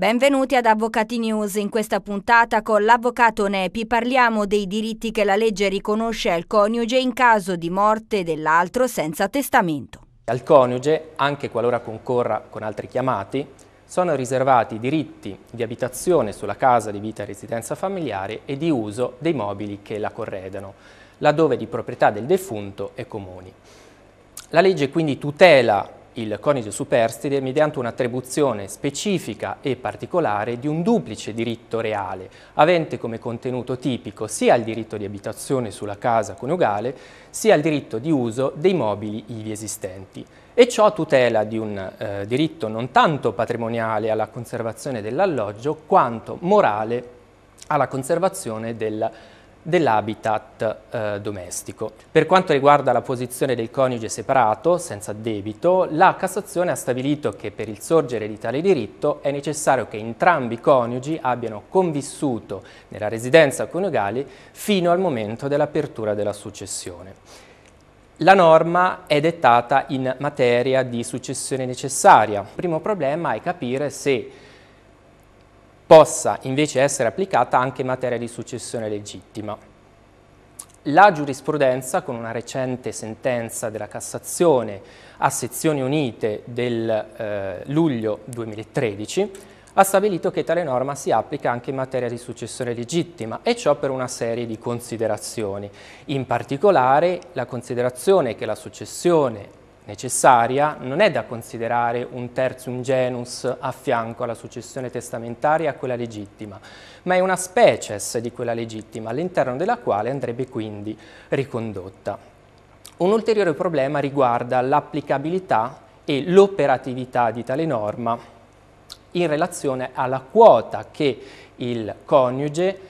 Benvenuti ad Avvocati News. In questa puntata con l'avvocato Nepi parliamo dei diritti che la legge riconosce al coniuge in caso di morte dell'altro senza testamento. Al coniuge, anche qualora concorra con altri chiamati, sono riservati i diritti di abitazione sulla casa di vita e residenza familiare e di uso dei mobili che la corredano, laddove di proprietà del defunto e comuni. La legge quindi tutela il coniuge superstite mediante un'attribuzione specifica e particolare di un duplice diritto reale, avente come contenuto tipico sia il diritto di abitazione sulla casa coniugale, sia il diritto di uso dei mobili ivi esistenti. E ciò a tutela di un eh, diritto non tanto patrimoniale alla conservazione dell'alloggio, quanto morale alla conservazione del dell'habitat eh, domestico. Per quanto riguarda la posizione del coniuge separato, senza debito, la Cassazione ha stabilito che per il sorgere di tale diritto è necessario che entrambi i coniugi abbiano convissuto nella residenza coniugale fino al momento dell'apertura della successione. La norma è dettata in materia di successione necessaria. Il primo problema è capire se possa invece essere applicata anche in materia di successione legittima. La giurisprudenza, con una recente sentenza della Cassazione a sezioni unite del eh, luglio 2013, ha stabilito che tale norma si applica anche in materia di successione legittima e ciò per una serie di considerazioni. In particolare la considerazione che la successione necessaria, non è da considerare un terzum genus a fianco alla successione testamentaria a quella legittima, ma è una species di quella legittima all'interno della quale andrebbe quindi ricondotta. Un ulteriore problema riguarda l'applicabilità e l'operatività di tale norma in relazione alla quota che il coniuge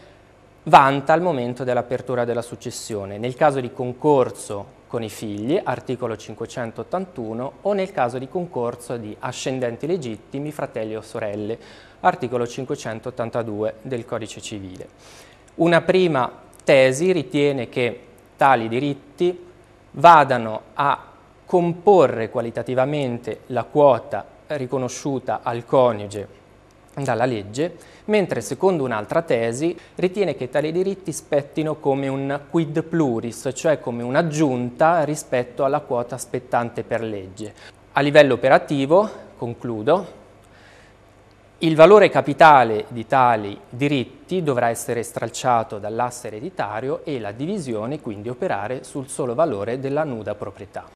vanta al momento dell'apertura della successione, nel caso di concorso con i figli, articolo 581, o nel caso di concorso di ascendenti legittimi, fratelli o sorelle, articolo 582 del Codice Civile. Una prima tesi ritiene che tali diritti vadano a comporre qualitativamente la quota riconosciuta al coniuge dalla legge, mentre secondo un'altra tesi ritiene che tali diritti spettino come un quid pluris, cioè come un'aggiunta rispetto alla quota spettante per legge. A livello operativo, concludo, il valore capitale di tali diritti dovrà essere stralciato dall'asse ereditario e la divisione quindi operare sul solo valore della nuda proprietà.